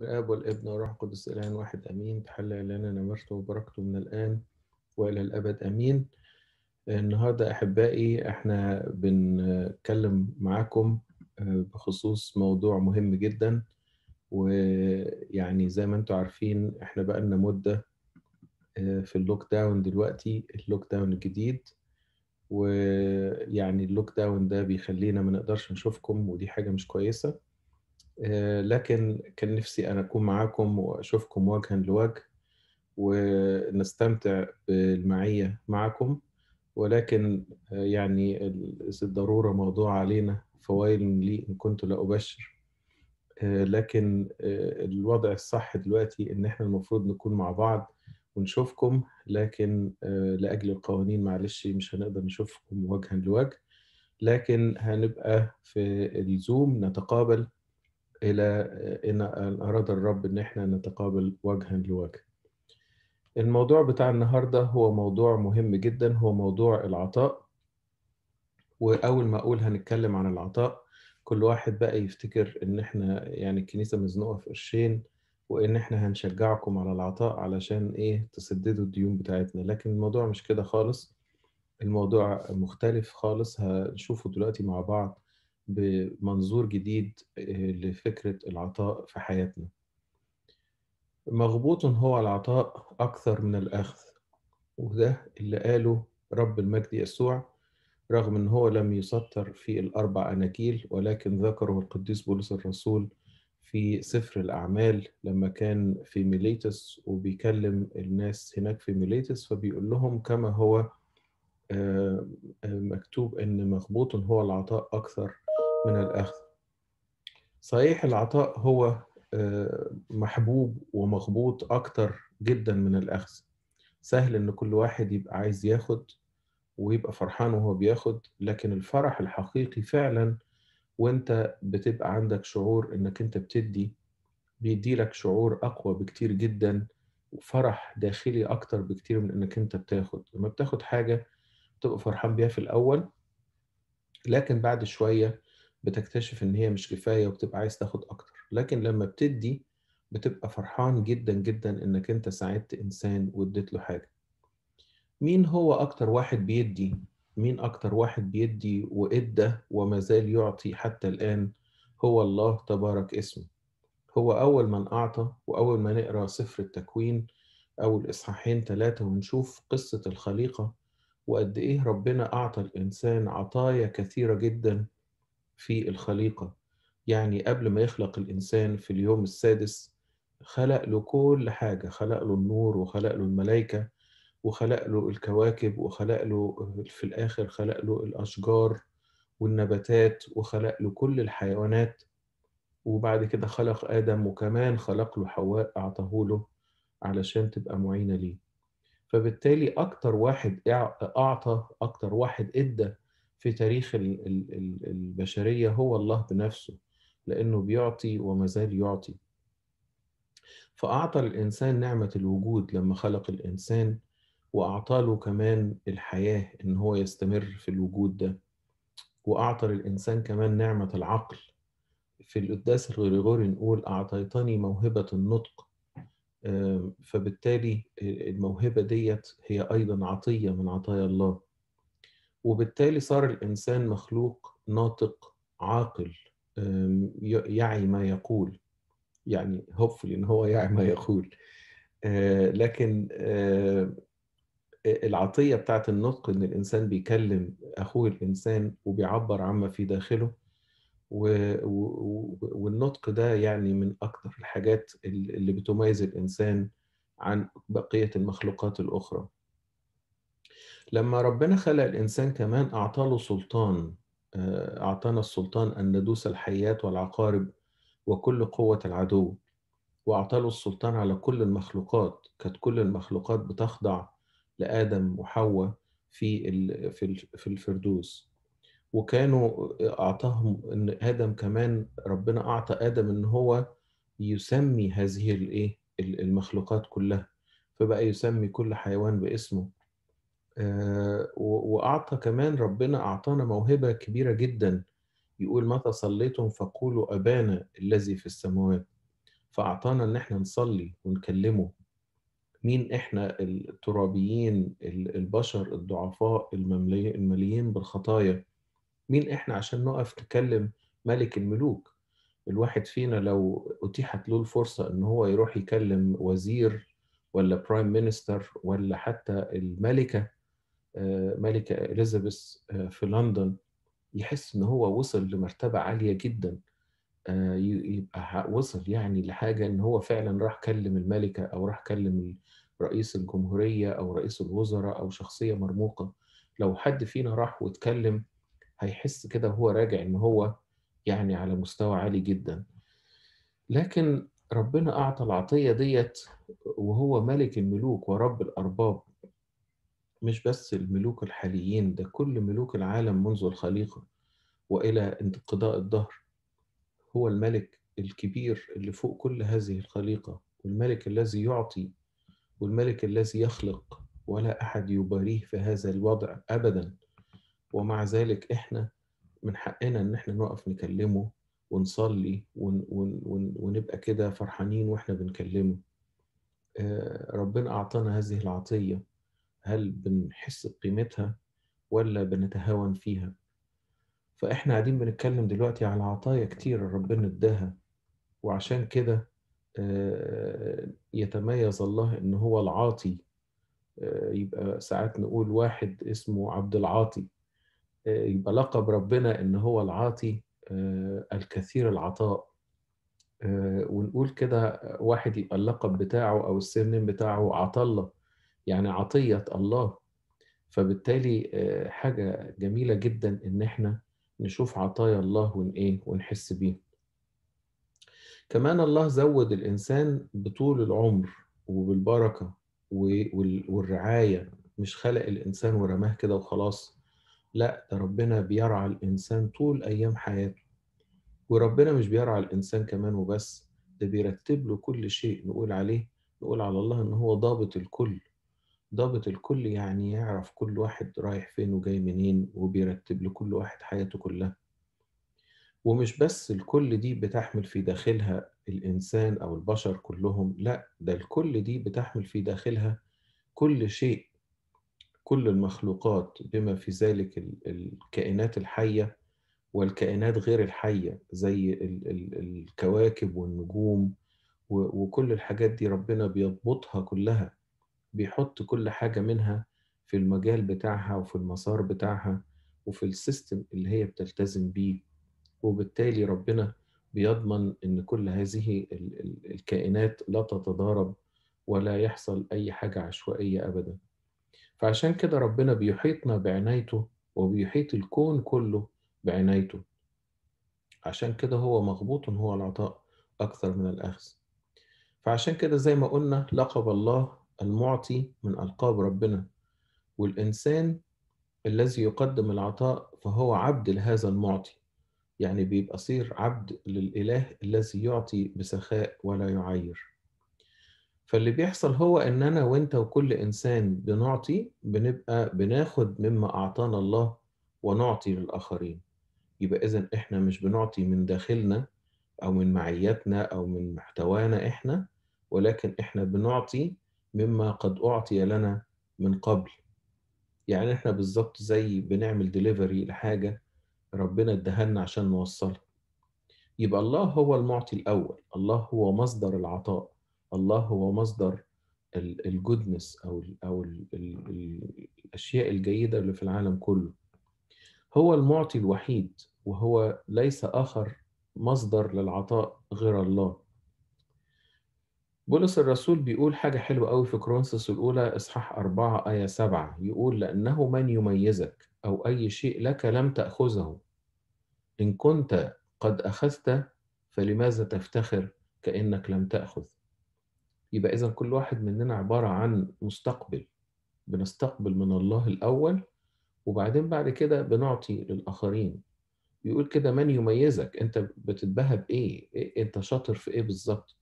الاب والابن والروح القدس الان واحد امين تحلى لنا نمرته وبركته من الان والى الابد امين النهارده احبائي احنا بنتكلم معاكم آه، بخصوص موضوع مهم جدا ويعني زي ما انتم عارفين احنا بقالنا مده آه، في اللوك داون دلوقتي اللوك داون الجديد ويعني اللوك داون ده بيخلينا ما نقدرش نشوفكم ودي حاجه مش كويسه آه، لكن كان نفسي أنا أكون معاكم وأشوفكم وجها لوجه ونستمتع بالمعية معكم ولكن آه، يعني الضرورة موضوع علينا فويل لي إن كنت لا أبشر آه، لكن الوضع الصح دلوقتي إن إحنا المفروض نكون مع بعض ونشوفكم لكن لأجل القوانين معلش مش هنقدر نشوفكم وجها لوجه لكن هنبقى في الزوم نتقابل إلى إن أراد الرب إن إحنا نتقابل وجها لوجه. الموضوع بتاع النهاردة هو موضوع مهم جدا هو موضوع العطاء وأول ما أقول هنتكلم عن العطاء كل واحد بقى يفتكر إن إحنا يعني الكنيسة مزنوقة في قرشين وإن إحنا هنشجعكم على العطاء علشان إيه تسددوا الديون بتاعتنا لكن الموضوع مش كده خالص الموضوع مختلف خالص هنشوفه دلوقتي مع بعض بمنظور جديد آه، لفكرة العطاء في حياتنا مغبوط هو العطاء أكثر من الأخذ وده اللي قاله رب المجد يسوع رغم ان هو لم يسطر في الاربع اناجيل ولكن ذكره القديس بولس الرسول في سفر الاعمال لما كان في ميليتس وبيكلم الناس هناك في ميليتس فبيقول لهم كما هو آه، آه، مكتوب ان مغبوط هو العطاء اكثر من الأخذ صحيح العطاء هو آه، محبوب ومغبوط أكتر جدا من الأخذ سهل إن كل واحد يبقى عايز ياخد ويبقى فرحان وهو بياخد لكن الفرح الحقيقي فعلا وانت بتبقى عندك شعور انك انت بتدي بيديلك شعور اقوى بكتير جدا وفرح داخلي اكتر بكتير من انك انت بتاخد لما بتاخد حاجه بتبقى فرحان بيها في الاول لكن بعد شويه بتكتشف ان هي مش كفايه وبتبقى عايز تاخد اكتر لكن لما بتدي بتبقى فرحان جدا جدا انك انت ساعدت انسان واديت له حاجه مين هو اكتر واحد بيدي مين اكتر واحد بيدي وادى وما زال يعطي حتى الان هو الله تبارك اسمه هو اول من اعطى واول ما نقرا سفر التكوين او الاصحاحين ثلاثه ونشوف قصه الخليقه وقد ايه ربنا اعطى الانسان عطايا كثيره جدا في الخليقة يعني قبل ما يخلق الإنسان في اليوم السادس خلق له كل حاجة خلق له النور وخلق له الملائكة وخلق له الكواكب وخلق له في الآخر خلق له الأشجار والنباتات وخلق له كل الحيوانات وبعد كده خلق آدم وكمان خلق له حواء أعطاه له علشان تبقى معينة ليه فبالتالي أكتر واحد أعطى أكتر واحد إدى في تاريخ البشرية هو الله بنفسه لأنه بيعطي وما زال يعطي فأعطى الإنسان نعمة الوجود لما خلق الإنسان وأعطى له كمان الحياة إن هو يستمر في الوجود ده وأعطى للإنسان كمان نعمة العقل في القداس الغريغوري نقول أعطيتني موهبة النطق فبالتالي الموهبة ديت هي أيضا عطية من عطايا الله وبالتالي صار الإنسان مخلوق ناطق عاقل يعي ما يقول يعني هوبفلي ان هو يعي ما يقول آه، لكن آه، العطيه بتاعت النطق ان الانسان بيكلم اخوه الانسان وبيعبر عما في داخله والنطق ده يعني من اكثر الحاجات اللي بتميز الانسان عن بقيه المخلوقات الاخرى لما ربنا خلق الإنسان كمان له سلطان آه، أعطانا السلطان أن ندوس الحيات والعقارب وكل قوة العدو له السلطان على كل المخلوقات كانت كل المخلوقات بتخضع لآدم وحواء في في الفردوس وكانوا أعطاهم إن آدم كمان ربنا أعطى آدم إن هو يسمي هذه الإيه المخلوقات كلها فبقى يسمي كل حيوان باسمه آه، واعطى كمان ربنا اعطانا موهبه كبيره جدا يقول متى صليتم فقولوا ابانا الذي في السماوات فاعطانا ان احنا نصلي ونكلمه مين احنا الترابيين البشر الضعفاء المليين بالخطايا مين احنا عشان نقف نكلم ملك الملوك الواحد فينا لو اتيحت له الفرصه ان هو يروح يكلم وزير ولا برايم مينستر ولا حتى الملكه ملكة إليزابيث آه، في لندن يحس إن هو وصل لمرتبة عالية جدا آه، يبقى وصل يعني لحاجة إن هو فعلا راح كلم الملكة أو راح كلم رئيس الجمهورية أو رئيس الوزراء أو شخصية مرموقة لو حد فينا راح واتكلم هيحس كده وهو راجع إن هو يعني على مستوى عالي جدا لكن ربنا أعطى العطية ديت وهو ملك الملوك ورب الأرباب مش بس الملوك الحاليين ده كل ملوك العالم منذ الخليقة وإلى انتقضاء الدهر هو الملك الكبير اللي فوق كل هذه الخليقة والملك الذي يعطي والملك الذي يخلق ولا أحد يباريه في هذا الوضع أبدا ومع ذلك إحنا من حقنا إن إحنا نقف نكلمه ونصلي ون ون ون ونبقى كده فرحانين وإحنا بنكلمه آه، ربنا أعطانا هذه العطية هل بنحس بقيمتها ولا بنتهاون فيها فاحنا قاعدين بنتكلم دلوقتي على عطايا كتير ربنا اداها وعشان كده آه، يتميز الله ان هو العاطي آه، يبقى ساعات نقول واحد اسمه عبد العاطي آه، يبقى لقب ربنا ان هو العاطي الكثير العطاء ونقول كده واحد يبقى اللقب بتاعه او السلم بتاعه عطلة يعني عطية الله فبالتالي آه، حاجة جميلة جدا إن إحنا نشوف عطايا الله ون إيه ونحس بيه كمان الله زود الإنسان بطول العمر وبالبركة والرعاية مش خلق الإنسان ورماه كده وخلاص لا ده ربنا بيرعى الإنسان طول أيام حياته وربنا مش بيرعى الإنسان كمان وبس ده بيرتب له كل شيء نقول عليه نقول على الله إن هو ضابط الكل ضابط الكل يعني يعرف كل واحد رايح فين وجاي منين وبيرتب لكل واحد حياته كلها ومش بس الكل دي بتحمل في داخلها الإنسان أو البشر كلهم لا ده الكل دي بتحمل في داخلها كل شيء كل المخلوقات بما في ذلك الكائنات الحية والكائنات غير الحية زي الكواكب والنجوم وكل الحاجات دي ربنا بيضبطها كلها بيحط كل حاجة منها في المجال بتاعها وفي المسار بتاعها وفي السيستم اللي هي بتلتزم بيه وبالتالي ربنا بيضمن ان كل هذه الكائنات لا تتضارب ولا يحصل اي حاجه عشوائيه ابدا فعشان كده ربنا بيحيطنا بعنايته وبيحيط الكون كله بعنايته عشان كده هو مغبوط هو العطاء اكثر من الاخذ فعشان كده زي ما قلنا لقب الله المعطي من ألقاب ربنا والإنسان الذي يقدم العطاء فهو عبد لهذا المعطي يعني بيبقى صير عبد للإله الذي يعطي بسخاء ولا يعير فاللي بيحصل هو إن أنا وإنت وكل إنسان بنعطي بنبقى بناخد مما أعطانا الله ونعطي للآخرين يبقى إذا إحنا مش بنعطي من داخلنا أو من معياتنا أو من محتوانا إحنا ولكن إحنا بنعطي مما قد أعطي لنا من قبل يعني احنا بالظبط زي بنعمل ديليفري لحاجة ربنا ادهلنا عشان نوصلها يبقى الله هو المعطي الأول الله هو مصدر العطاء الله هو مصدر الجودنس أو الـ أو الـ الـ الأشياء الجيدة اللي في العالم كله هو المعطي الوحيد وهو ليس آخر مصدر للعطاء غير الله بولس الرسول بيقول حاجة حلوة قوي في كرونسس الأولى إصحاح أربعة آية سبعة يقول لأنه من يميزك أو أي شيء لك لم تأخذه إن كنت قد أخذت فلماذا تفتخر كأنك لم تأخذ يبقى إذا كل واحد مننا عبارة عن مستقبل بنستقبل من الله الأول وبعدين بعد كده بنعطي للآخرين بيقول كده من يميزك أنت بتتباهى بإيه؟ إيه؟ أنت شاطر في إيه بالظبط؟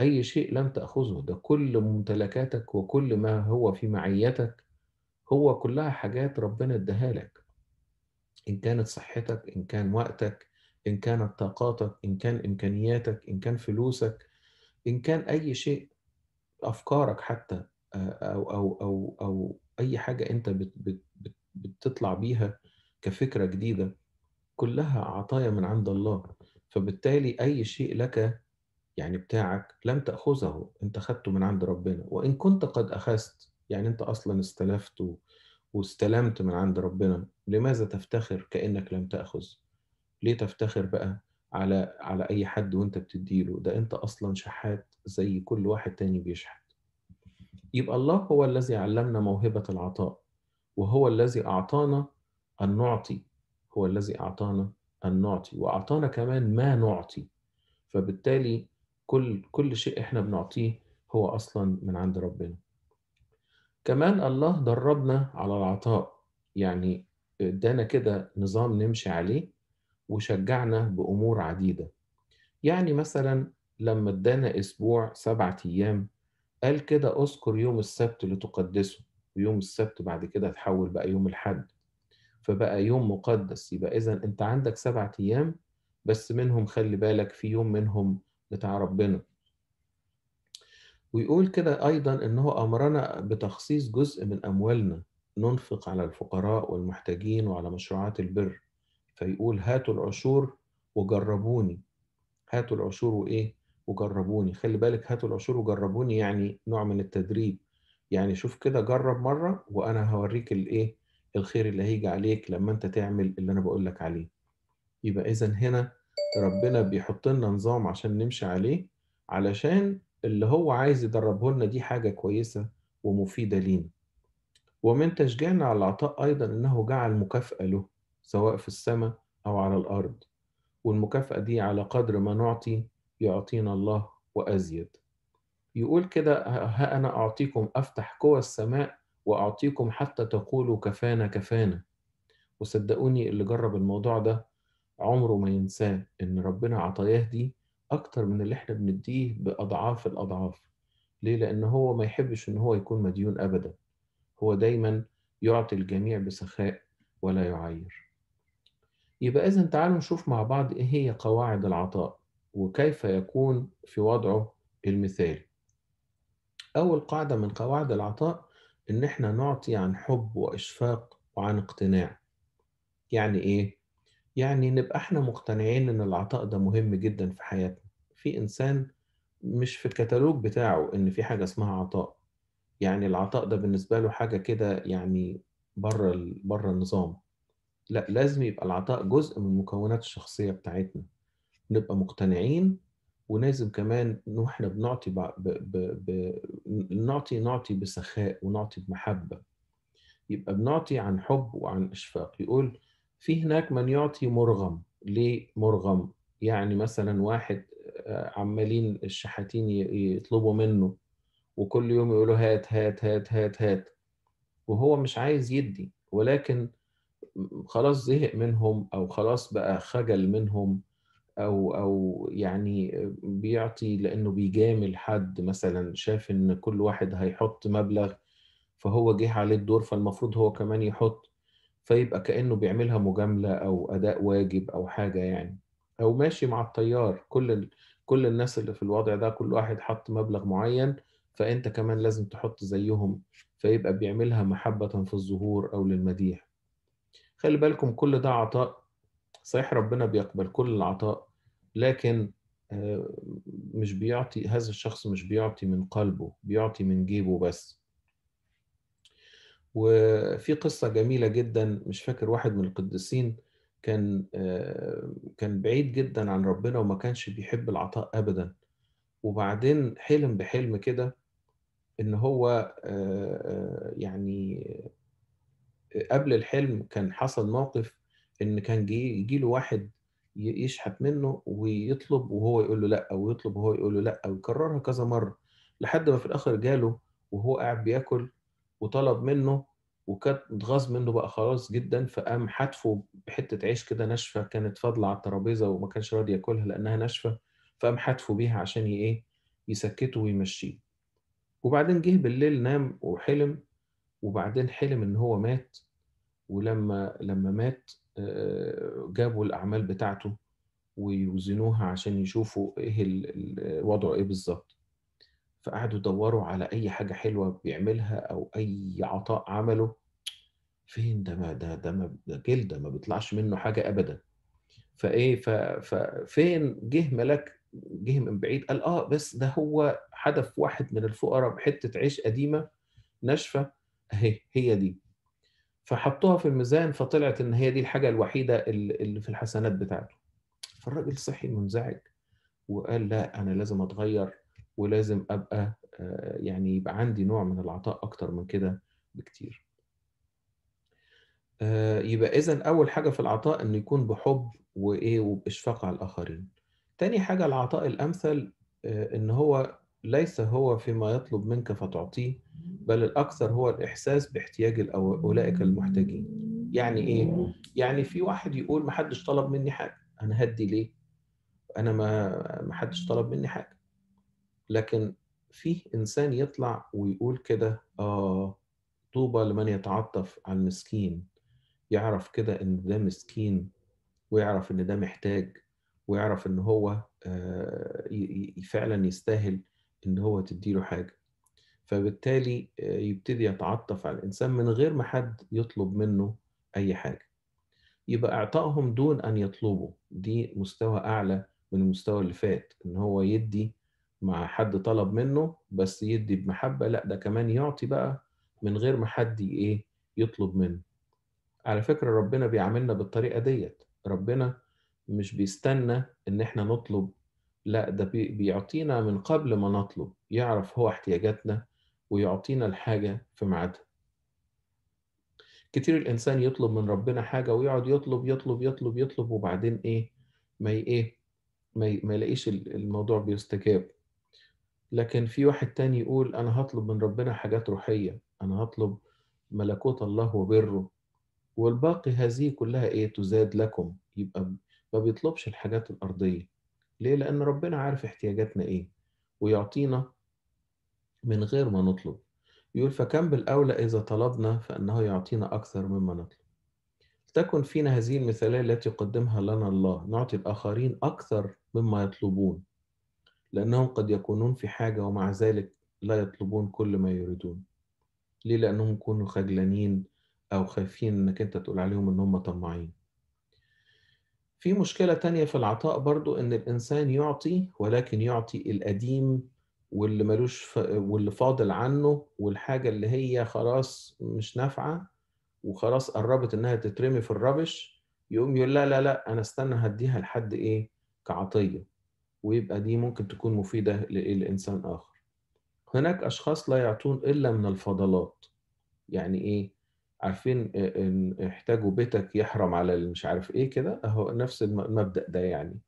أي شيء لم تأخذه ده كل ممتلكاتك وكل ما هو في معيتك هو كلها حاجات ربنا اداها لك إن كانت صحتك إن كان وقتك إن كانت طاقاتك إن كان إمكانياتك إن كان فلوسك إن كان أي شيء أفكارك حتى آه، أو أو أو أو أي حاجة أنت بت بت بت بتطلع بيها كفكرة جديدة كلها عطايا من عند الله فبالتالي أي شيء لك يعني بتاعك لم تأخذه أنت خدته من عند ربنا وإن كنت قد أخذت يعني أنت أصلا استلفت واستلمت من عند ربنا لماذا تفتخر كأنك لم تأخذ ليه تفتخر بقى على على أي حد وأنت بتديله ده أنت أصلا شحات زي كل واحد تاني بيشحت يبقى الله هو الذي علمنا موهبة العطاء وهو الذي أعطانا أن نعطي هو الذي أعطانا أن نعطي وأعطانا كمان ما نعطي فبالتالي كل كل شيء احنا بنعطيه هو اصلا من عند ربنا كمان الله دربنا على العطاء يعني ادانا كده نظام نمشي عليه وشجعنا بامور عديده يعني مثلا لما ادانا اسبوع سبعة ايام قال كده اذكر يوم السبت لتقدسه ويوم السبت بعد كده اتحول بقى يوم الحد فبقى يوم مقدس يبقى اذا انت عندك سبعة ايام بس منهم خلي بالك في يوم منهم بتاع ربنا ويقول كده أيضا إنه أمرنا بتخصيص جزء من أموالنا ننفق على الفقراء والمحتاجين وعلى مشروعات البر فيقول هاتوا العشور وجربوني هاتوا العشور وإيه وجربوني خلي بالك هاتوا العشور وجربوني يعني نوع من التدريب يعني شوف كده جرب مرة وأنا هوريك الإيه الخير اللي هيجي عليك لما أنت تعمل اللي أنا بقول لك عليه يبقى إذا هنا ربنا بيحط لنا نظام عشان نمشي عليه علشان اللي هو عايز يدربه لنا دي حاجة كويسة ومفيدة لينا ومن تشجيعنا على العطاء أيضا أنه جعل مكافأة له سواء في السماء أو على الأرض والمكافأة دي على قدر ما نعطي يعطينا الله وأزيد يقول كده ها أنا أعطيكم أفتح قوى السماء وأعطيكم حتى تقولوا كفانا كفانا وصدقوني اللي جرب الموضوع ده عمره ما ينساه إن ربنا عطاياه دي أكتر من اللي إحنا بنديه بأضعاف الأضعاف ليه؟ لأن هو ما يحبش إن هو يكون مديون أبدا هو دايما يعطي الجميع بسخاء ولا يعير يبقى إذا تعالوا نشوف مع بعض إيه هي قواعد العطاء وكيف يكون في وضعه المثالي أول قاعدة من قواعد العطاء إن إحنا نعطي عن حب وإشفاق وعن اقتناع يعني إيه؟ يعني نبقى احنا مقتنعين ان العطاء ده مهم جدا في حياتنا في انسان مش في الكتالوج بتاعه ان في حاجه اسمها عطاء يعني العطاء ده بالنسبه له حاجه كده يعني بره بره النظام لا لازم يبقى العطاء جزء من مكونات الشخصيه بتاعتنا نبقى مقتنعين ولازم كمان ان احنا بنعطي ب... ب... ب... نعطي نعطي بسخاء ونعطي بمحبه يبقى بنعطي عن حب وعن اشفاق يقول في هناك من يعطي مرغم ليه مرغم يعني مثلا واحد آه، عمالين الشحاتين يطلبوا منه وكل يوم يقولوا هات هات هات هات هات وهو مش عايز يدي ولكن خلاص زهق منهم او خلاص بقى خجل منهم او او يعني بيعطي لانه بيجامل حد مثلا شاف ان كل واحد هيحط مبلغ فهو جه عليه الدور فالمفروض هو كمان يحط فيبقى كأنه بيعملها مجاملة أو أداء واجب أو حاجة يعني أو ماشي مع التيار كل ال... كل الناس اللي في الوضع ده كل واحد حط مبلغ معين فأنت كمان لازم تحط زيهم فيبقى بيعملها محبة في الظهور أو للمديح خلي بالكم كل ده عطاء صحيح ربنا بيقبل كل العطاء لكن آه، مش بيعطي هذا الشخص مش بيعطي من قلبه بيعطي من جيبه بس وفي قصة جميلة جدا مش فاكر واحد من القديسين كان آه، كان بعيد جدا عن ربنا وما كانش بيحب العطاء أبدا وبعدين حلم بحلم كده إن هو آه، آه، يعني قبل الحلم كان حصل موقف إن كان يجي له واحد يشحت منه ويطلب وهو يقول له لا ويطلب وهو يقول له لا ويكررها كذا مره لحد ما في الاخر جاله وهو قاعد بياكل وطلب منه وكانت غاز منه بقى خلاص جدا فقام حتفه بحته عيش كده ناشفه كانت فاضله على الترابيزه وما كانش راضي ياكلها لانها ناشفه فقام حتفه بيها عشان ايه يسكته ويمشيه وبعدين جه بالليل نام وحلم وبعدين حلم ان هو مات ولما لما مات آه، جابوا الاعمال بتاعته ويوزنوها عشان يشوفوا ايه وضعه ايه بالظبط فقعدوا يدوروا على اي حاجه حلوه بيعملها او اي عطاء عمله فين ده ما ده ده ما ده جلد ده ما بيطلعش منه حاجه ابدا فايه ففين جه ملاك جه من بعيد قال اه بس ده هو حدف واحد من الفقراء بحته عيش قديمه ناشفه اهي هي دي فحطوها في الميزان فطلعت ان هي دي الحاجه الوحيده اللي في الحسنات بتاعته فالراجل صحي منزعج وقال لا انا لازم اتغير ولازم ابقى آه، يعني يبقى عندي نوع من العطاء اكتر من كده بكتير آه، يبقى اذا اول حاجه في العطاء انه يكون بحب وايه وباشفاق على الاخرين تاني حاجه العطاء الامثل آه، ان هو ليس هو فيما يطلب منك فتعطيه بل الاكثر هو الاحساس باحتياج اولئك المحتاجين يعني ايه يعني في واحد يقول ما حدش طلب مني حاجه انا هدي ليه انا ما ما حدش طلب مني حاجه لكن في انسان يطلع ويقول كده اه طوبى لمن يتعطف على المسكين يعرف كده ان ده مسكين ويعرف ان ده محتاج ويعرف ان هو آه، فعلا يستاهل ان هو تديله حاجه فبالتالي آه، يبتدي يتعطف على الانسان من غير ما حد يطلب منه اي حاجه يبقى اعطائهم دون ان يطلبوا دي مستوى اعلى من المستوى اللي فات ان هو يدي مع حد طلب منه بس يدي بمحبة لا ده كمان يعطي بقى من غير ما حد ايه يطلب منه على فكرة ربنا بيعاملنا بالطريقة ديت ربنا مش بيستنى ان احنا نطلب لا ده بيعطينا من قبل ما نطلب يعرف هو احتياجاتنا ويعطينا الحاجة في ميعادها كتير الإنسان يطلب من ربنا حاجة ويقعد يطلب يطلب يطلب يطلب وبعدين إيه ما إيه ما, ما يلاقيش الموضوع بيستجاب لكن في واحد تاني يقول أنا هطلب من ربنا حاجات روحية أنا هطلب ملكوت الله وبره والباقي هذه كلها إيه تزاد لكم يبقى ما بيطلبش الحاجات الأرضية ليه؟ لأن ربنا عارف احتياجاتنا إيه ويعطينا من غير ما نطلب يقول فكم بالأولى إذا طلبنا فإنه يعطينا أكثر مما نطلب تكن فينا هذه المثالية التي يقدمها لنا الله نعطي الآخرين أكثر مما يطلبون لأنهم قد يكونون في حاجة ومع ذلك لا يطلبون كل ما يريدون ليه لأنهم يكونوا خجلانين أو خايفين إنك أنت تقول عليهم إن هم طماعين في مشكلة تانية في العطاء برضو إن الإنسان يعطي ولكن يعطي القديم واللي ملوش ف... واللي فاضل عنه والحاجة اللي هي خلاص مش نافعة وخلاص قربت إنها تترمي في الربش يقوم يقول لا لا لا أنا استنى هديها لحد إيه كعطية ويبقى دي ممكن تكون مفيدة لإنسان آخر هناك أشخاص لا يعطون إلا من الفضلات يعني إيه عارفين إن احتاجوا بيتك يحرم على مش عارف إيه كده أهو نفس المبدأ ده يعني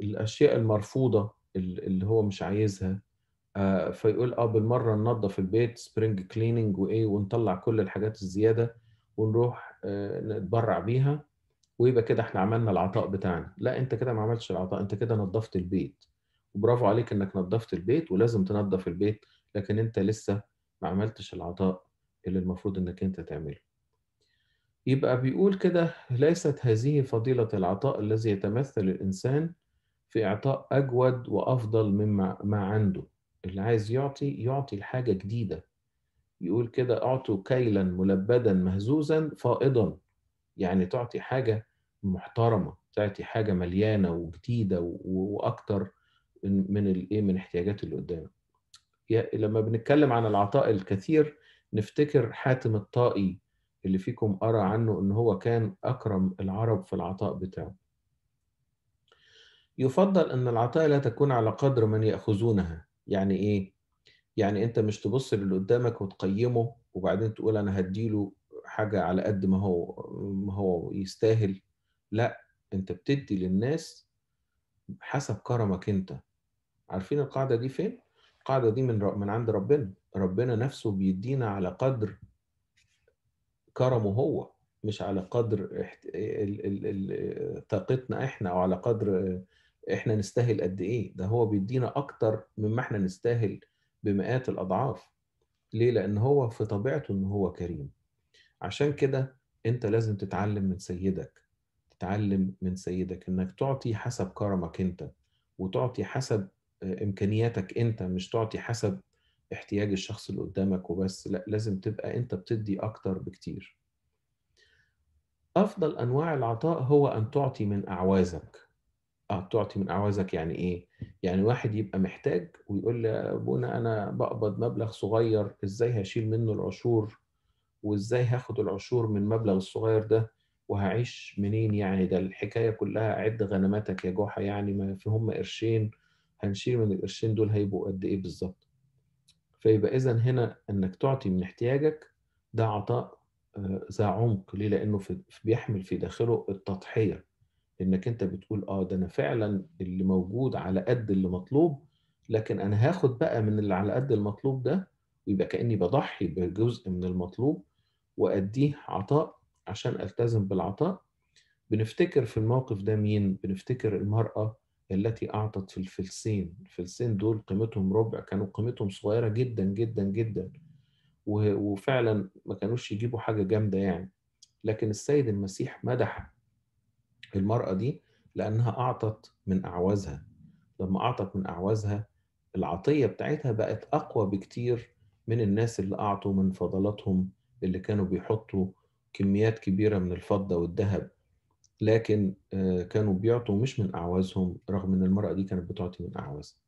الأشياء المرفوضة اللي هو مش عايزها آه، فيقول اه بالمره ننظف البيت سبرينج كليننج وايه ونطلع كل الحاجات الزياده ونروح آه، نتبرع بيها ويبقى كده احنا عملنا العطاء بتاعنا لا انت كده ما عملتش العطاء انت كده نظفت البيت وبرافو عليك انك نظفت البيت ولازم تنظف البيت لكن انت لسه ما عملتش العطاء اللي المفروض انك انت تعمله يبقى بيقول كده ليست هذه فضيلة العطاء الذي يتمثل الإنسان في إعطاء أجود وأفضل مما ما عنده اللي عايز يعطي يعطي الحاجة جديدة يقول كده أعطوا كيلا ملبدا مهزوزا فائضا يعني تعطي حاجه محترمه تعطي حاجه مليانه وجديده واكتر من الايه من احتياجات اللي قدامك لما بنتكلم عن العطاء الكثير نفتكر حاتم الطائي اللي فيكم ارى عنه ان هو كان اكرم العرب في العطاء بتاعه يفضل ان العطاء لا تكون على قدر من ياخذونها يعني ايه يعني انت مش تبص للي قدامك وتقيمه وبعدين تقول انا هديله حاجه على قد ما هو ما هو يستاهل لا انت بتدي للناس حسب كرمك انت عارفين القاعده دي فين القاعده دي من من عند ربنا ربنا نفسه بيدينا على قدر كرمه هو مش على قدر طاقتنا احنا او على قدر احنا نستاهل قد ايه ده هو بيدينا اكتر مما احنا نستاهل بمئات الاضعاف ليه لان هو في طبيعته ان هو كريم عشان كده انت لازم تتعلم من سيدك تتعلم من سيدك انك تعطي حسب كرمك انت وتعطي حسب آه، امكانياتك انت مش تعطي حسب احتياج الشخص اللي قدامك وبس لا لازم تبقى انت بتدي اكتر بكتير افضل انواع العطاء هو ان تعطي من اعوازك اه تعطي من اعوازك يعني ايه يعني واحد يبقى محتاج ويقول ابونا انا بقبض مبلغ صغير ازاي هشيل منه العشور وازاي هاخد العشور من المبلغ الصغير ده وهعيش منين يعني ده الحكايه كلها عد غنماتك يا جحا يعني ما في هم قرشين هنشيل من القرشين دول هيبقوا قد ايه بالظبط فيبقى اذا هنا انك تعطي من احتياجك ده عطاء آه، ذا عمق ليه لانه في بيحمل في داخله التضحيه انك انت بتقول اه ده انا فعلا اللي موجود على قد اللي مطلوب لكن انا هاخد بقى من اللي على قد المطلوب ده ويبقى كأني بضحي بجزء من المطلوب وأديه عطاء عشان ألتزم بالعطاء بنفتكر في الموقف ده مين؟ بنفتكر المرأة التي أعطت في الفلسين الفلسين دول قيمتهم ربع كانوا قيمتهم صغيرة جدا جدا جدا وفعلا ما كانوش يجيبوا حاجة جامدة يعني لكن السيد المسيح مدح المرأة دي لأنها أعطت من أعوازها لما أعطت من أعوازها العطية بتاعتها بقت أقوى بكتير من الناس اللي أعطوا من فضلاتهم اللي كانوا بيحطوا كميات كبيرة من الفضة والذهب لكن آه، كانوا بيعطوا مش من أعوازهم رغم إن المرأة دي كانت بتعطي من أعوازها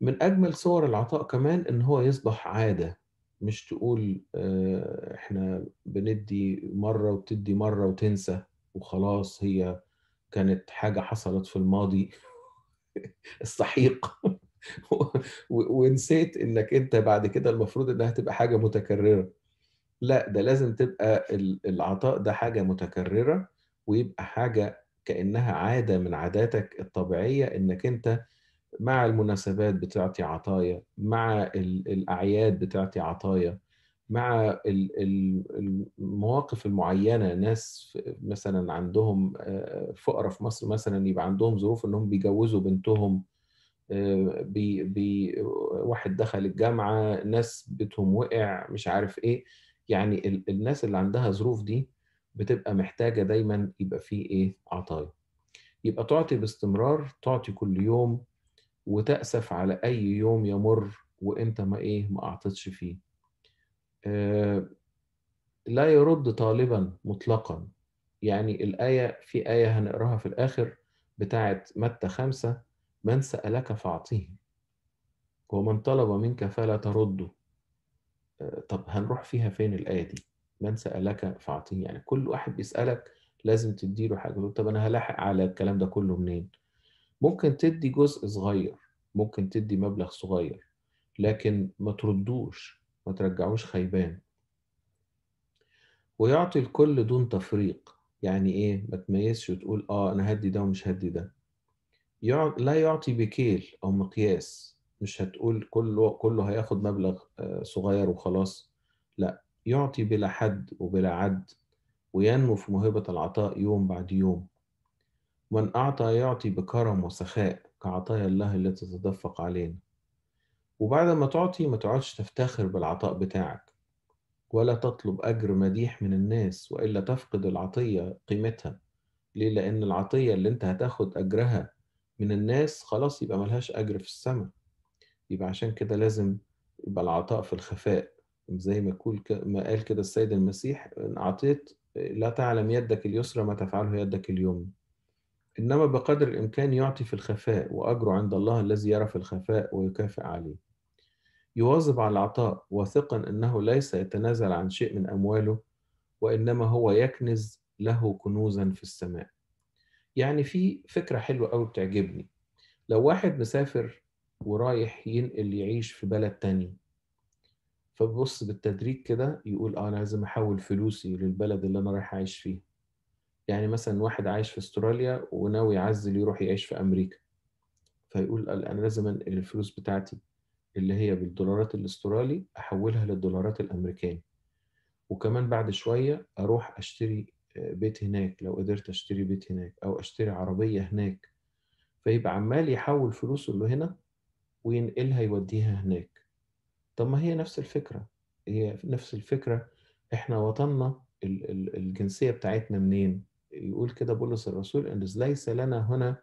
من أجمل صور العطاء كمان إن هو يصبح عادة مش تقول آه، إحنا بندي مرة وتدي مرة وتنسى وخلاص هي كانت حاجة حصلت في الماضي السحيق ونسيت انك انت بعد كده المفروض انها تبقى حاجه متكرره لا ده لازم تبقى العطاء ده حاجه متكرره ويبقى حاجه كانها عاده من عاداتك الطبيعيه انك انت مع المناسبات بتعطي عطايا مع الاعياد بتعطي عطايا مع المواقف المعينه ناس مثلا عندهم فقراء في مصر مثلا يبقى عندهم ظروف انهم بيجوزوا بنتهم بي بي واحد دخل الجامعه ناس بيتهم وقع مش عارف ايه يعني الناس اللي عندها ظروف دي بتبقى محتاجه دايما يبقى في ايه عطايا يبقى تعطي باستمرار تعطي كل يوم وتأسف على أي يوم يمر وأنت ما إيه ما أعطتش فيه آه، لا يرد طالبا مطلقا يعني الآية في آية هنقراها في الآخر بتاعة متى خمسة من سألك فأعطيه ومن طلب منك فلا ترده آه، طب هنروح فيها فين الآية دي من سألك فأعطيه يعني كل واحد بيسألك لازم تديله حاجة طب أنا هلاحق على الكلام ده كله منين ممكن تدي جزء صغير ممكن تدي مبلغ صغير لكن ما تردوش ما ترجعوش خيبان ويعطي الكل دون تفريق يعني ايه ما تميزش وتقول اه انا هدي ده ومش هدي ده لا يعطي بكيل او مقياس مش هتقول كله كله هياخد مبلغ آه، صغير وخلاص لا يعطي بلا حد وبلا عد وينمو في موهبة العطاء يوم بعد يوم من أعطى يعطي بكرم وسخاء كعطايا الله التي تتدفق علينا وبعد ما تعطي ما تقعدش تفتخر بالعطاء بتاعك ولا تطلب أجر مديح من الناس وإلا تفقد العطية قيمتها ليه لأن العطية اللي أنت هتاخد أجرها من الناس خلاص يبقى ملهاش أجر في السماء يبقى عشان كده لازم يبقى العطاء في الخفاء زي ما يقول ما قال كده السيد المسيح إن أعطيت لا تعلم يدك اليسرى ما تفعله يدك اليمنى إنما بقدر الإمكان يعطي في الخفاء وأجره عند الله الذي يرى في الخفاء ويكافئ عليه يواظب على العطاء واثقا أنه ليس يتنازل عن شيء من أمواله وإنما هو يكنز له كنوزا في السماء يعني في فكرة حلوة أو بتعجبني لو واحد مسافر ورايح ينقل يعيش في بلد تاني فبص بالتدريج كده يقول اه انا لازم احول فلوسي للبلد اللي انا رايح اعيش فيه يعني مثلا واحد عايش في استراليا وناوي يعزل يروح يعيش في امريكا فيقول انا لازم انقل الفلوس بتاعتي اللي هي بالدولارات الاسترالي احولها للدولارات الامريكاني وكمان بعد شويه اروح اشتري بيت هناك لو قدرت اشتري بيت هناك او اشتري عربيه هناك فيبقى عمال يحول فلوسه اللي هنا وينقلها يوديها هناك طب ما هي نفس الفكره هي نفس الفكره احنا وطننا الجنسيه بتاعتنا منين يقول كده بولس الرسول ان ليس لنا هنا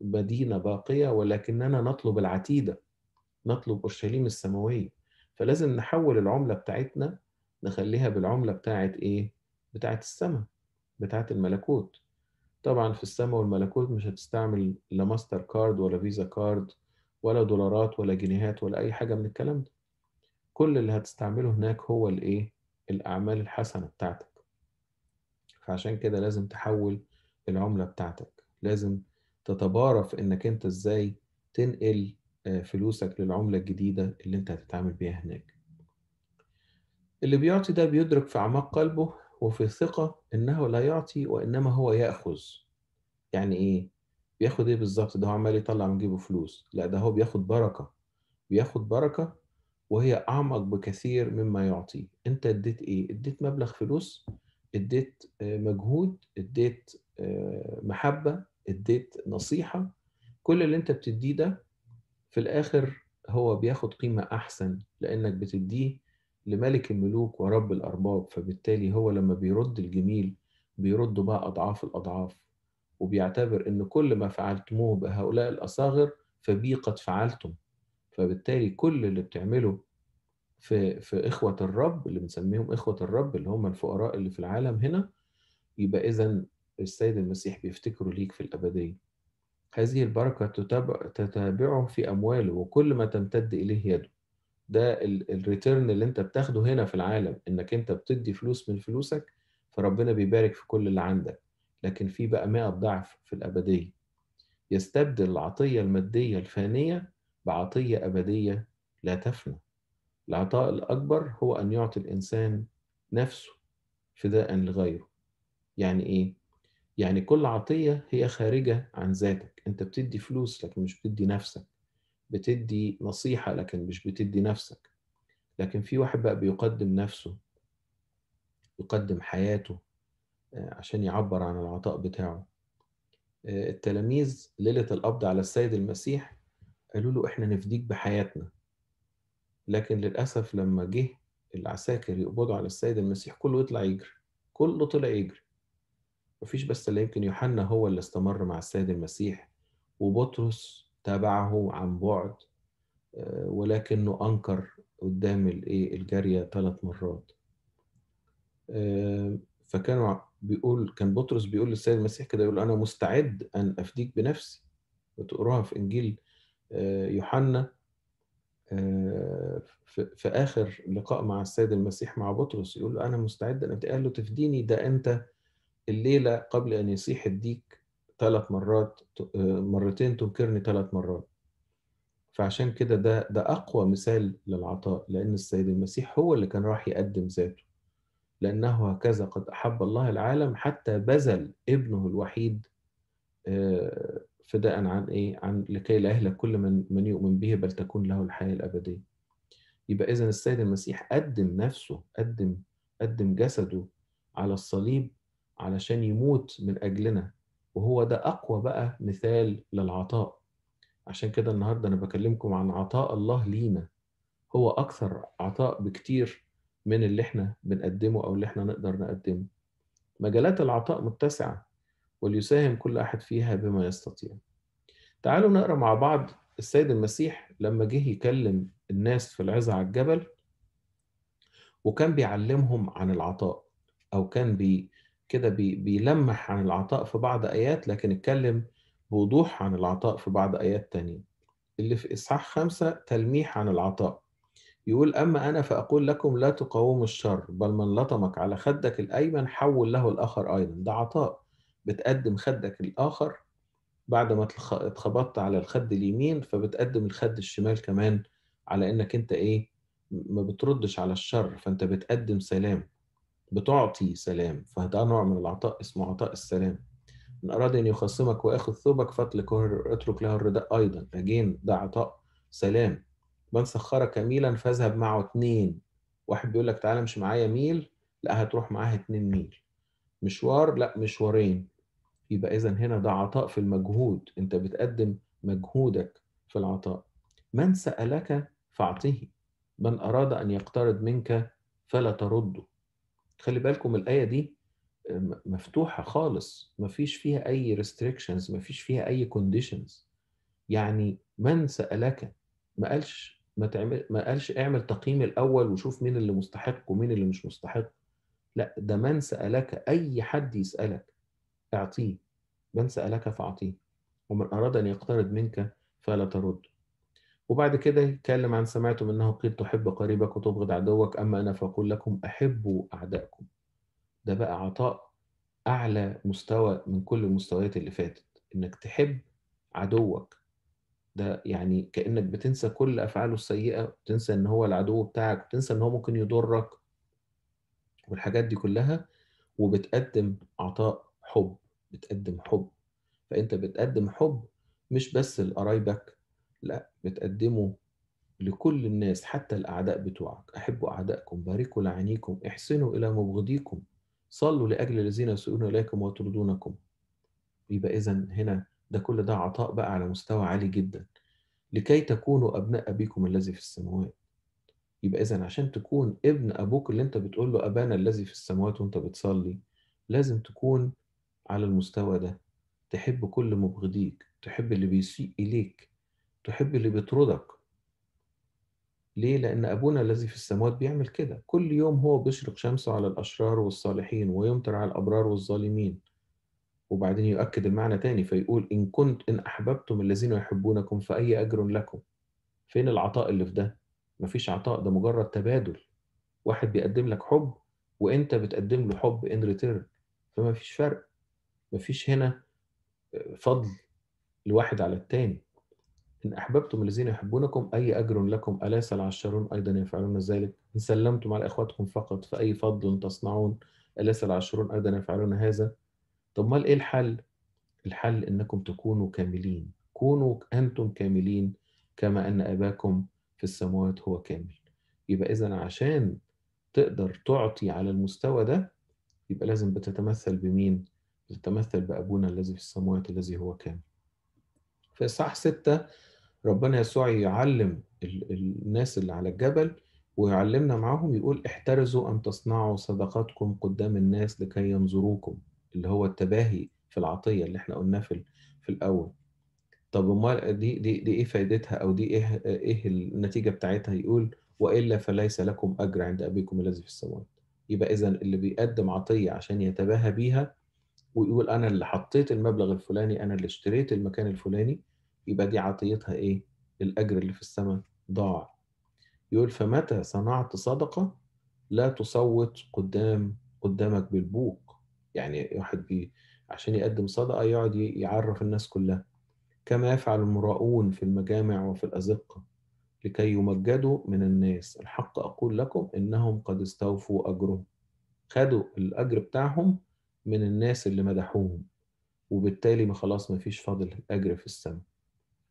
مدينه باقيه ولكننا نطلب العتيده نطلب اورشليم السماويه فلازم نحول العمله بتاعتنا نخليها بالعمله بتاعت ايه بتاعت السماء بتاعت الملكوت طبعا في السماء والملكوت مش هتستعمل لا ماستر كارد ولا فيزا كارد ولا دولارات ولا جنيهات ولا اي حاجه من الكلام ده كل اللي هتستعمله هناك هو الايه الاعمال الحسنه بتاعتك فعشان كده لازم تحول العمله بتاعتك لازم تتبارى في انك انت ازاي تنقل آه، فلوسك للعمله الجديده اللي انت هتتعامل بيها هناك اللي بيعطي ده بيدرك في اعماق قلبه وفي ثقة إنه لا يعطي وإنما هو يأخذ يعني إيه؟ بياخد إيه بالظبط ده هو عمال يطلع من جيبه فلوس لا ده هو بياخد بركة بياخد بركة وهي أعمق بكثير مما يعطي أنت اديت إيه؟ اديت مبلغ فلوس اديت آه، مجهود اديت آه، محبة اديت نصيحة كل اللي انت بتديه ده في الآخر هو بياخد قيمة أحسن لأنك بتديه لملك الملوك ورب الأرباب فبالتالي هو لما بيرد الجميل بيرده بقى أضعاف الأضعاف وبيعتبر إن كل ما فعلتموه بهؤلاء الأصاغر فبي قد فعلتم فبالتالي كل اللي بتعمله في في إخوة الرب اللي بنسميهم إخوة الرب اللي هم الفقراء اللي في العالم هنا يبقى إذا السيد المسيح بيفتكروا ليك في الأبدية هذه البركة تتابعه في أمواله وكل ما تمتد إليه يده ده الريتيرن اللي انت بتاخده هنا في العالم انك انت بتدي فلوس من فلوسك فربنا بيبارك في كل اللي عندك لكن في بقى 100 ضعف في الابديه يستبدل العطيه الماديه الفانيه بعطيه ابديه لا تفنى العطاء الاكبر هو ان يعطي الانسان نفسه فداء لغيره يعني ايه يعني كل عطيه هي خارجه عن ذاتك انت بتدي فلوس لكن مش بتدي نفسك بتدي نصيحة لكن مش بتدي نفسك لكن في واحد بقى بيقدم نفسه يقدم حياته آه، عشان يعبر عن العطاء بتاعه آه، التلاميذ ليلة القبض على السيد المسيح قالوا له احنا نفديك بحياتنا لكن للأسف لما جه العساكر يقبضوا على السيد المسيح كله يطلع يجري كله طلع يجري مفيش بس اللي يمكن يوحنا هو اللي استمر مع السيد المسيح وبطرس تابعه عن بعد آه، ولكنه أنكر قدام الايه الجارية ثلاث مرات آه، فكانوا بيقول كان بطرس بيقول للسيد المسيح كده يقول أنا مستعد أن أفديك بنفسي وتقراها في إنجيل آه، يوحنا في آخر لقاء مع السيد المسيح مع بطرس يقول له أنا مستعد أن قال له تفديني ده أنت الليلة قبل أن يصيح الديك ثلاث مرات آه، مرتين تنكرني ثلاث مرات فعشان كده ده ده اقوى مثال للعطاء لان السيد المسيح هو اللي كان راح يقدم ذاته لانه هكذا قد احب الله العالم حتى بذل ابنه الوحيد آه، فداء عن ايه عن لكي لا يهلك كل من من يؤمن به بل تكون له الحياه الابديه يبقى اذا السيد المسيح قدم نفسه قدم قدم جسده على الصليب علشان يموت من اجلنا وهو ده أقوى بقى مثال للعطاء عشان كده النهاردة أنا بكلمكم عن عطاء الله لينا هو أكثر عطاء بكتير من اللي احنا بنقدمه أو اللي احنا نقدر نقدمه مجالات العطاء متسعة وليساهم كل أحد فيها بما يستطيع تعالوا نقرأ مع بعض السيد المسيح لما جه يكلم الناس في العظة على الجبل وكان بيعلمهم عن العطاء أو كان بي كده بيلمح عن العطاء في بعض آيات لكن اتكلم بوضوح عن العطاء في بعض آيات تانية اللي في إصحاح خمسة تلميح عن العطاء يقول أما أنا فأقول لكم لا تقاوموا الشر بل من لطمك على خدك الأيمن حول له الآخر أيضا ده عطاء بتقدم خدك الآخر بعد ما اتخبطت على الخد اليمين فبتقدم الخد الشمال كمان على إنك أنت إيه ما بتردش على الشر فأنت بتقدم سلام بتعطي سلام فده نوع من العطاء اسمه عطاء السلام من أراد أن يخصمك وآخذ ثوبك فاتركه اترك لها الرداء أيضا أجين ده عطاء سلام من سخرك ميلا فاذهب معه اتنين واحد بيقول لك تعالى امشي معايا ميل لا هتروح معاه اتنين ميل مشوار لا مشوارين يبقى إذا هنا ده عطاء في المجهود أنت بتقدم مجهودك في العطاء من سألك فاعطه من أراد أن يقترض منك فلا ترده خلي بالكم الآية دي آه، مفتوحة خالص ما فيش فيها أي ريستريكشنز ما فيش فيها أي كونديشنز يعني من سألك ما قالش ما, تعمل ما قالش اعمل تقييم الأول وشوف مين اللي مستحق ومين اللي مش مستحق لا ده من سألك أي حد يسألك اعطيه من سألك فأعطيه ومن أراد أن يقترض منك فلا ترد وبعد كده يتكلم عن سمعتم انه قيل تحب قريبك وتبغض عدوك اما انا فاقول لكم احبوا اعدائكم ده بقى عطاء اعلى مستوى من كل المستويات اللي فاتت انك تحب عدوك ده يعني كانك بتنسى كل افعاله السيئه وتنسى ان هو العدو بتاعك وتنسى ان هو ممكن يضرك والحاجات دي كلها وبتقدم عطاء حب بتقدم حب فانت بتقدم حب مش بس لقرايبك لا بتقدمه لكل الناس حتى الأعداء بتوعك أحبوا أعدائكم باركوا لعينيكم احسنوا إلى مبغضيكم صلوا لأجل الذين يسيئون إليكم ويطردونكم يبقى إذا هنا ده كل ده عطاء بقى على مستوى عالي جدا لكي تكونوا أبناء أبيكم الذي في السماوات يبقى إذا عشان تكون ابن أبوك اللي أنت بتقول له أبانا الذي في السماوات وأنت بتصلي لازم تكون على المستوى ده تحب كل مبغضيك تحب اللي بيسيء إليك تحب اللي بيطردك ليه؟ لأن أبونا الذي في السماوات بيعمل كده كل يوم هو بيشرق شمسه على الأشرار والصالحين ويمطر على الأبرار والظالمين وبعدين يؤكد المعنى تاني فيقول إن كنت إن أحببتم الذين يحبونكم فأي أجر لكم فين العطاء اللي في ده؟ مفيش عطاء ده مجرد تبادل واحد بيقدم لك حب وانت بتقدم له حب ان ريتيرن فما فيش فرق مفيش هنا آه، فضل لواحد على التاني إن أحببتم الذين يحبونكم أي أجر لكم أليس العشرون أيضا يفعلون ذلك إن سلمتم على إخواتكم فقط فأي فضل تصنعون أليس العشرون أيضا يفعلون هذا طب ما إيه الحل؟ الحل إنكم تكونوا كاملين كونوا أنتم كاملين كما أن أباكم في السماوات هو كامل يبقى إذا عشان تقدر تعطي على المستوى ده يبقى لازم بتتمثل بمين؟ بتتمثل بأبونا الذي في السماوات الذي هو كامل في إصحاح ستة ربنا يسوع يعلم الناس اللي على الجبل ويعلمنا معاهم يقول احترزوا أن تصنعوا صدقاتكم قدام الناس لكي ينظروكم اللي هو التباهي في العطية اللي احنا قلناه في, في الأول طب امال دي دي دي ايه فائدتها او دي ايه ايه النتيجه بتاعتها يقول والا فليس لكم اجر عند ابيكم الذي في السماوات يبقى اذا اللي بيقدم عطيه عشان يتباهى بيها ويقول انا اللي حطيت المبلغ الفلاني انا اللي اشتريت المكان الفلاني يبقى دي عطيتها ايه الاجر اللي في السماء ضاع يقول فمتى صنعت صدقه لا تصوت قدام قدامك بالبوق يعني واحد بي عشان يقدم صدقه يقعد يعرف الناس كلها كما يفعل المراؤون في المجامع وفي الازقه لكي يمجدوا من الناس الحق اقول لكم انهم قد استوفوا اجرهم خدوا الاجر بتاعهم من الناس اللي مدحوهم وبالتالي ما خلاص ما فيش فاضل اجر في السماء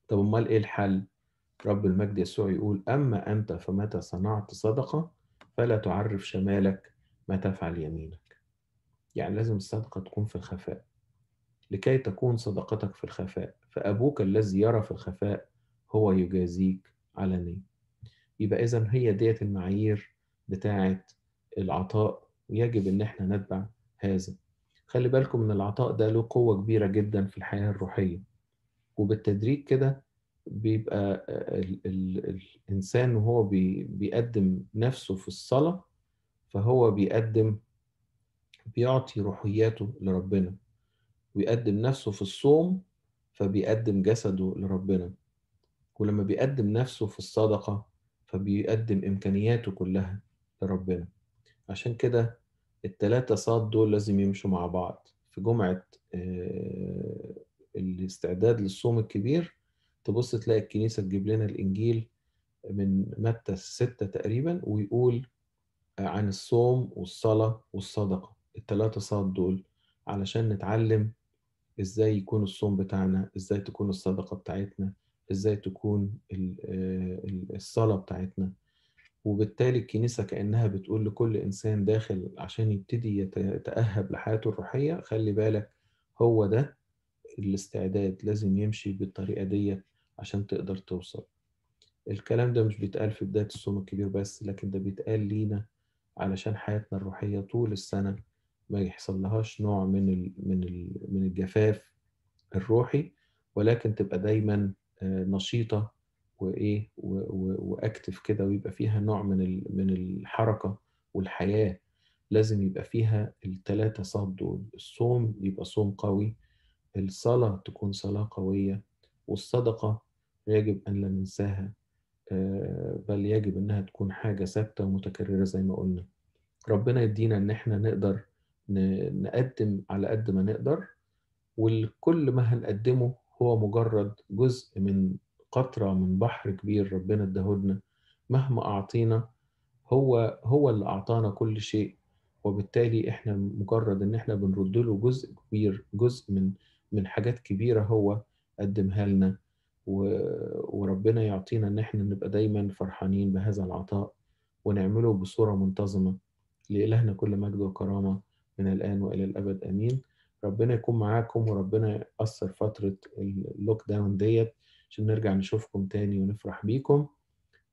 طب امال ايه الحل رب المجد يسوع يقول اما انت فمتى صنعت صدقه فلا تعرف شمالك ما تفعل يمينك يعني لازم الصدقه تكون في الخفاء لكي تكون صدقتك في الخفاء فابوك الذي يرى في الخفاء هو يجازيك علني يبقى اذا هي ديت المعايير بتاعه العطاء ويجب ان احنا نتبع هذا خلي بالكم ان العطاء ده له قوه كبيره جدا في الحياه الروحيه وبالتدريج كده بيبقى آه، الإنسان وهو بي بيقدم نفسه في الصلاة فهو بيقدم بيعطي روحياته لربنا ويقدم نفسه في الصوم فبيقدم جسده لربنا ولما بيقدم نفسه في الصدقة فبيقدم إمكانياته كلها لربنا عشان كده التلاتة صاد دول لازم يمشوا مع بعض في جمعة آه، الاستعداد للصوم الكبير تبص تلاقي الكنيسة تجيب لنا الإنجيل من متى الستة تقريبا ويقول عن الصوم والصلاة والصدقة التلاتة صاد دول علشان نتعلم ازاي يكون الصوم بتاعنا ازاي تكون الصدقة بتاعتنا ازاي تكون آه، الصلاة بتاعتنا وبالتالي الكنيسة كأنها بتقول لكل إنسان داخل عشان يبتدي يتأهب لحياته الروحية خلي بالك هو ده الاستعداد لازم يمشي بالطريقة دي عشان تقدر توصل الكلام ده مش بيتقال في بداية الصوم الكبير بس لكن ده بيتقال لينا علشان حياتنا الروحية طول السنة ما يحصل لهاش نوع من ال من ال من الجفاف الروحي ولكن تبقى دايما آه، نشيطة وإيه وأكتف كده ويبقى فيها نوع من من الحركة والحياة لازم يبقى فيها التلاتة صد دول الصوم يبقى صوم قوي الصلاة تكون صلاة قوية والصدقة يجب أن لا ننساها آه، بل يجب إنها تكون حاجة ثابتة ومتكررة زي ما قلنا ربنا يدينا إن إحنا نقدر نقدم على قد ما نقدر وكل ما هنقدمه هو مجرد جزء من قطرة من بحر كبير ربنا ادهولنا مهما أعطينا هو هو اللي أعطانا كل شيء وبالتالي احنا مجرد ان احنا بنرد له جزء كبير جزء من من حاجات كبيرة هو قدمها لنا وربنا يعطينا ان احنا نبقى دايما فرحانين بهذا العطاء ونعمله بصورة منتظمة لإلهنا كل مجد وكرامة من الآن وإلى الأبد آمين ربنا يكون معاكم وربنا يأثر فترة اللوك داون ديت عشان نرجع نشوفكم تاني ونفرح بيكم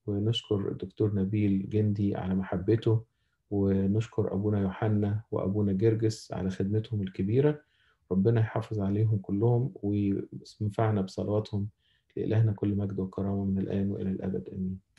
ونشكر الدكتور نبيل جندي على محبته ونشكر أبونا يوحنا وأبونا جرجس على خدمتهم الكبيرة ربنا يحافظ عليهم كلهم وينفعنا بصلواتهم لإلهنا كل مجد وكرامة من الآن وإلى الأبد آمين